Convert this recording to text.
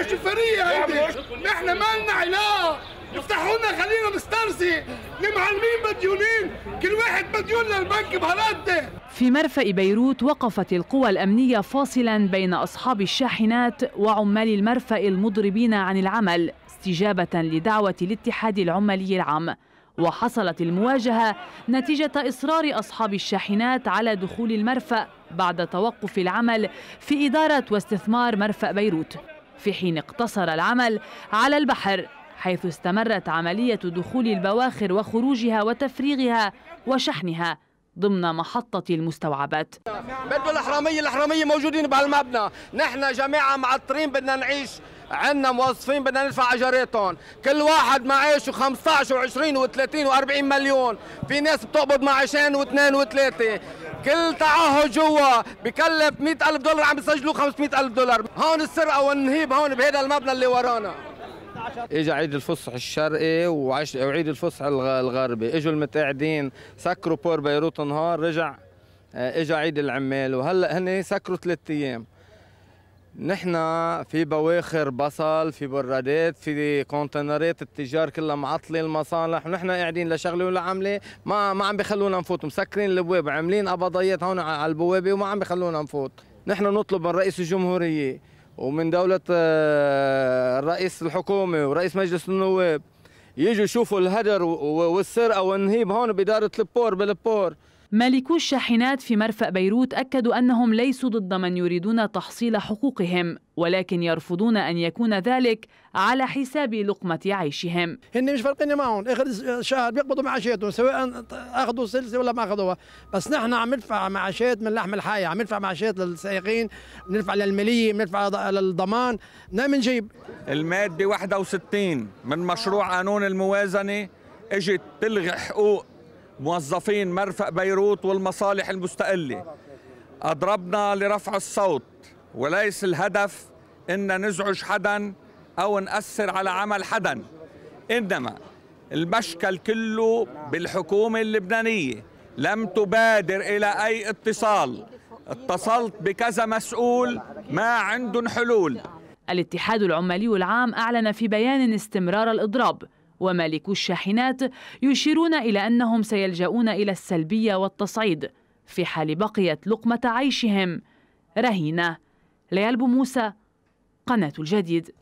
الشفرية عندي احنا مالنا علاقه افتحوا لنا خلينا نسترسي المعلمين مديونين كل واحد مديون للبنك بهالقد في مرفأ بيروت وقفت القوى الأمنية فاصلا بين أصحاب الشاحنات وعمال المرفأ المضربين عن العمل استجابة لدعوة الاتحاد العمالي العام وحصلت المواجهة نتيجة إصرار أصحاب الشاحنات على دخول المرفأ بعد توقف العمل في إدارة واستثمار مرفأ بيروت في حين اقتصر العمل على البحر حيث استمرت عملية دخول البواخر وخروجها وتفريغها وشحنها ضمن محطة المستوعبات بدو الحرامية الحرامية موجودين بهالمبنى نحن جماعة معطرين بدنا نعيش عندنا موظفين بدنا ندفع اجاراتهم، كل واحد معاشه 15 و20 و30 و40 مليون، في ناس بتقبض معاشين واثنين وثلاثه، كل تعهد جوا بكلف 100000 دولار عم بيسجلوا 500000 دولار، هون السرقه والنهيب هون بهذا المبنى اللي ورانا. اجى عيد الفصح الشرقي وعش... وعيد الفصح الغربي، اجوا المتقاعدين سكروا بور بيروت نهار، رجع آه، اجى عيد العمال وهلا هن سكروا ثلاث ايام. نحن في بواخر بصل في برادات في كونتينرات التجار كلها معطله المصالح ونحن قاعدين لشغله ولا عمله ما ما عم بخلونا نفوت مسكرين الابواب عاملين قبضيات هون على البوابه وما عم بخلونا نفوت نحن نطلب من رئيس الجمهوريه ومن دوله آه، رئيس الحكومه ورئيس مجلس النواب يجوا يشوفوا الهدر والسرقه والنهيب هون باداره البور بالبور مالكو الشاحنات في مرفأ بيروت أكدوا أنهم ليسوا ضد من يريدون تحصيل حقوقهم ولكن يرفضون أن يكون ذلك على حساب لقمة عيشهم هن مش فارقين معهم آخر شهر بيقبضوا معاشاتهم سواء أخذوا سلسة ولا ما أخذوها بس نحن عم ندفع معاشات من لحم الحية عم ندفع معاشات للسائقين بندفع للمالية بندفع للضمان نعم نجيب المادة 61 من مشروع قانون الموازنة اجت تلغي حقوق موظفين مرفق بيروت والمصالح المستقلة أضربنا لرفع الصوت وليس الهدف إن نزعج حدا أو نأثر على عمل حدا إنما المشكل كله بالحكومة اللبنانية لم تبادر إلى أي اتصال اتصلت بكذا مسؤول ما عندهم حلول الاتحاد العمالي العام أعلن في بيان استمرار الإضراب ومالكو الشاحنات يشيرون إلى أنهم سيلجؤون إلى السلبية والتصعيد في حال بقيت لقمة عيشهم رهينة ليلبو موسى قناة الجديد